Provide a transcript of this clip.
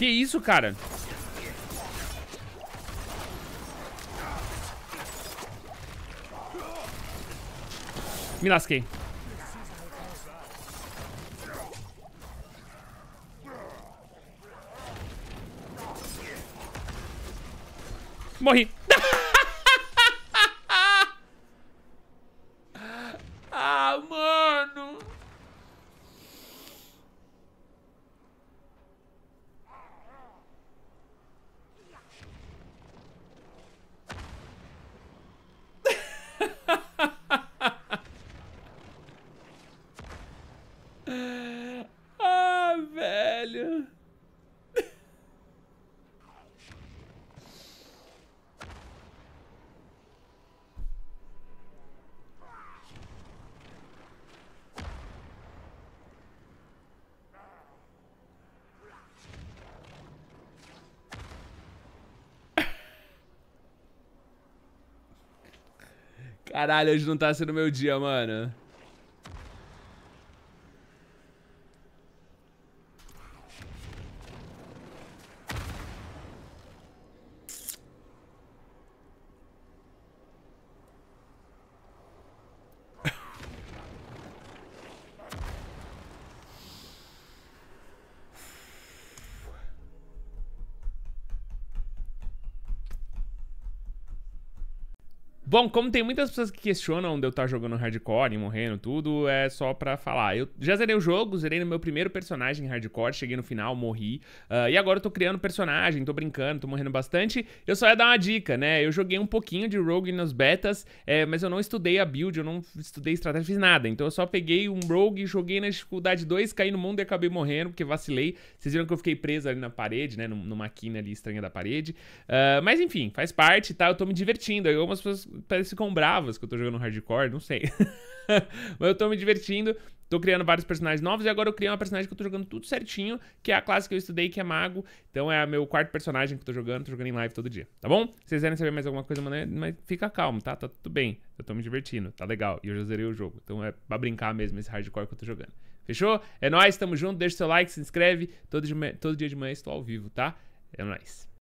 Que isso, cara? Me lasquei. Morri. Caralho, hoje não tá sendo meu dia, mano. Bom, como tem muitas pessoas que questionam de eu estar tá jogando hardcore e morrendo, tudo, é só pra falar. Eu já zerei o jogo, zerei no meu primeiro personagem hardcore, cheguei no final, morri. Uh, e agora eu tô criando personagem, tô brincando, tô morrendo bastante. Eu só ia dar uma dica, né? Eu joguei um pouquinho de Rogue nos betas, é, mas eu não estudei a build, eu não estudei estratégia, fiz nada. Então eu só peguei um Rogue, joguei na dificuldade 2, caí no mundo e acabei morrendo, porque vacilei. Vocês viram que eu fiquei preso ali na parede, né? Numa quina ali estranha da parede. Uh, mas enfim, faz parte, tá? Eu tô me divertindo. Aí algumas pessoas parece ficam bravas que eu tô jogando hardcore, não sei. Mas eu tô me divertindo, tô criando vários personagens novos e agora eu criei uma personagem que eu tô jogando tudo certinho, que é a classe que eu estudei, que é mago. Então é meu quarto personagem que eu tô jogando, tô jogando em live todo dia, tá bom? Se vocês querem saber mais alguma coisa, mas fica calmo, tá? Tá tudo bem. Eu tô me divertindo, tá legal. E eu já zerei o jogo. Então é pra brincar mesmo esse hardcore que eu tô jogando. Fechou? É nóis, tamo junto, deixa o seu like, se inscreve. Todo dia, todo dia de manhã estou ao vivo, tá? É nóis.